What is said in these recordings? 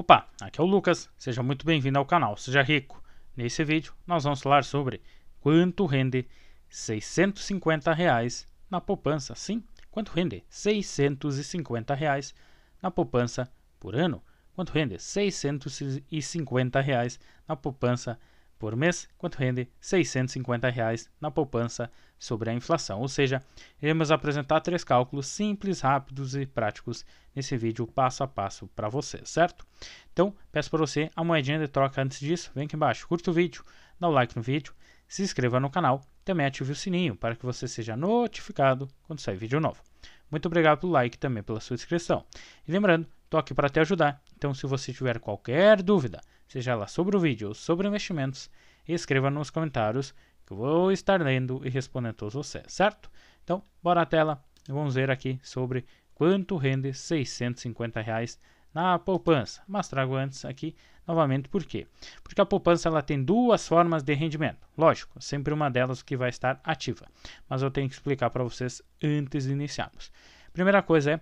Opa, aqui é o Lucas, seja muito bem-vindo ao canal Seja Rico. Nesse vídeo nós vamos falar sobre quanto rende 650 reais na poupança. Sim, quanto rende 650 reais na poupança por ano? Quanto rende 650 reais na poupança por mês, quanto rende R$ 650 reais na poupança sobre a inflação. Ou seja, iremos apresentar três cálculos simples, rápidos e práticos nesse vídeo passo a passo para você, certo? Então, peço para você a moedinha de troca antes disso, vem aqui embaixo, curta o vídeo, dá o like no vídeo, se inscreva no canal, também ative o sininho para que você seja notificado quando sair vídeo novo. Muito obrigado pelo like e também pela sua inscrição. E lembrando, estou aqui para te ajudar, então se você tiver qualquer dúvida, seja lá sobre o vídeo ou sobre investimentos, escreva nos comentários que eu vou estar lendo e respondendo a todos vocês, certo? Então, bora à tela, vamos ver aqui sobre quanto rende 650 reais na poupança. Mas trago antes aqui novamente por quê? Porque a poupança ela tem duas formas de rendimento. Lógico, sempre uma delas que vai estar ativa. Mas eu tenho que explicar para vocês antes de iniciarmos. Primeira coisa é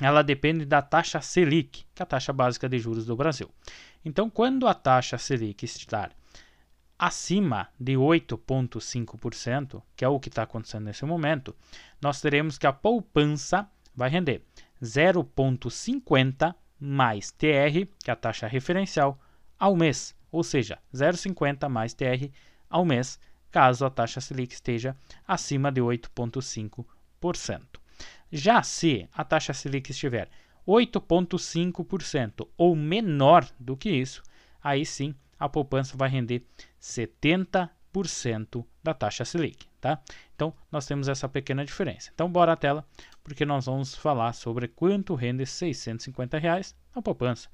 ela depende da taxa Selic, que é a taxa básica de juros do Brasil. Então, quando a taxa Selic estar acima de 8,5%, que é o que está acontecendo nesse momento, nós teremos que a poupança vai render 0,50 mais TR, que é a taxa referencial, ao mês, ou seja, 0,50 mais TR ao mês, caso a taxa Selic esteja acima de 8,5%. Já se a taxa Selic estiver 8,5% ou menor do que isso, aí sim a poupança vai render 70% da taxa Selic. Tá? Então, nós temos essa pequena diferença. Então, bora à tela, porque nós vamos falar sobre quanto rende 650 reais na poupança.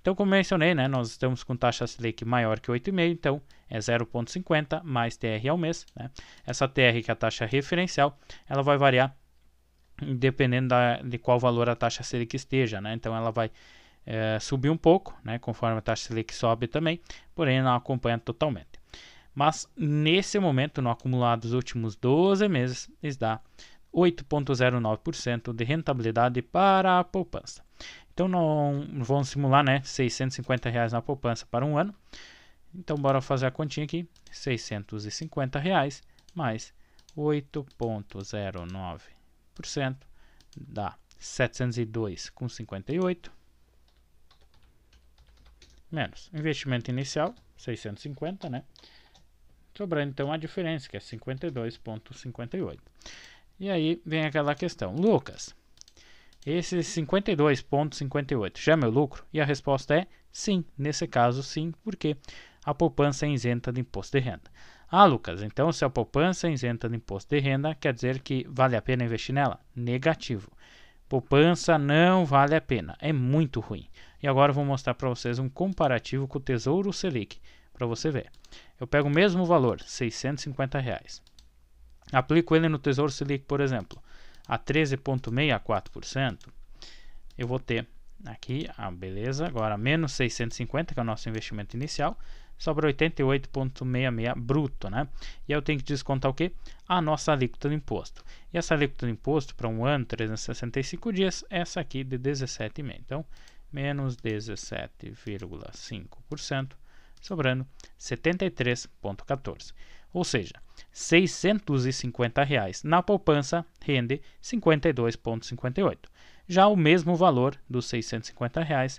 Então, como mencionei, né, nós estamos com taxa Selic maior que 8,5, então é 0,50 mais TR ao mês. Né? Essa TR, que é a taxa referencial, ela vai variar dependendo da, de qual valor a taxa Selic esteja, né? Então ela vai é, subir um pouco, né? Conforme a taxa Selic sobe também, porém não acompanha totalmente. Mas nesse momento, no acumulado dos últimos 12 meses, dá 8,09% de rentabilidade para a poupança. Então não vamos simular, né, 650 reais na poupança para um ano. Então bora fazer a continha aqui, 650 reais mais 8,09 5%, dá 702,58 menos investimento inicial, 650, né? Sobrando então a diferença, que é 52,58. E aí vem aquela questão, Lucas, esse 52,58 já é meu lucro? E a resposta é sim, nesse caso sim, porque a poupança é isenta de imposto de renda. Ah, Lucas, então se a poupança isenta do imposto de renda, quer dizer que vale a pena investir nela? Negativo. Poupança não vale a pena, é muito ruim. E agora eu vou mostrar para vocês um comparativo com o Tesouro Selic, para você ver. Eu pego o mesmo valor, 650 reais. Aplico ele no Tesouro Selic, por exemplo, a 13,64%. Eu vou ter aqui, a ah, beleza, agora menos 650, que é o nosso investimento inicial, sobre 88,66 bruto, né? E eu tenho que descontar o quê? A nossa alíquota do imposto. E essa alíquota do imposto para um ano, 365 dias, é essa aqui de 17,5. Então, menos 17,5%, sobrando 73,14. Ou seja, R$ 650 reais na poupança rende 52,58. Já o mesmo valor dos R$ 650 reais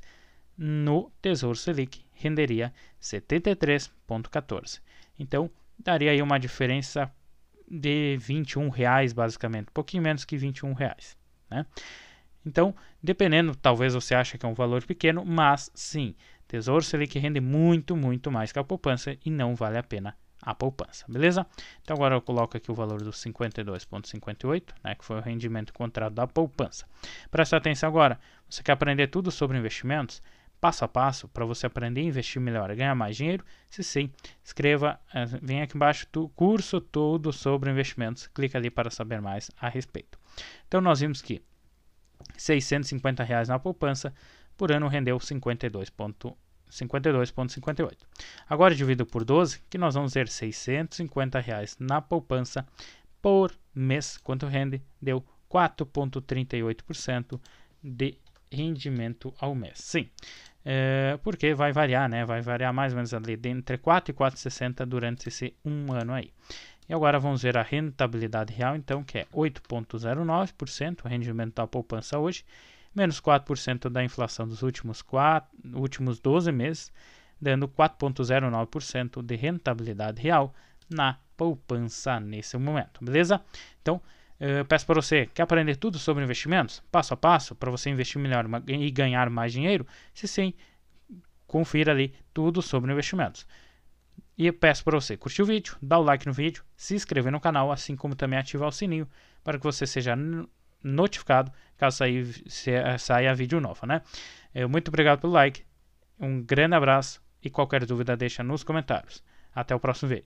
no Tesouro Selic, renderia 73,14. Então, daria aí uma diferença de 21 reais basicamente, um pouquinho menos que 21 reais, né? Então, dependendo, talvez você ache que é um valor pequeno, mas sim, Tesouro Selic rende muito, muito mais que a poupança e não vale a pena a poupança, beleza? Então agora eu coloco aqui o valor dos 52,58, né, que foi o rendimento encontrado da poupança. Presta atenção agora, você quer aprender tudo sobre investimentos? passo a passo para você aprender a investir melhor, ganhar mais dinheiro? Se sim, escreva, eh, vem aqui embaixo, tu, curso todo sobre investimentos, clica ali para saber mais a respeito. Então nós vimos que 650 reais na poupança por ano rendeu 52,58. 52,58. Agora divido por 12, que nós vamos ver R$ 650 reais na poupança por mês. Quanto rende? Deu 4,38% de rendimento ao mês. Sim, é, porque vai variar, né? Vai variar mais ou menos ali entre 4 e 4,60 durante esse um ano aí. E agora vamos ver a rentabilidade real, então, que é 8,09% o rendimento da poupança hoje, menos 4% da inflação dos últimos, 4, últimos 12 meses, dando 4,09% de rentabilidade real na poupança nesse momento, beleza? Então, eh, peço para você, quer aprender tudo sobre investimentos, passo a passo, para você investir melhor e ganhar mais dinheiro? Se sim, confira ali tudo sobre investimentos. E peço para você curtir o vídeo, dar o like no vídeo, se inscrever no canal, assim como também ativar o sininho para que você seja notificado caso sair, se, saia vídeo novo, né? Eh, muito obrigado pelo like, um grande abraço e qualquer dúvida deixa nos comentários. Até o próximo vídeo.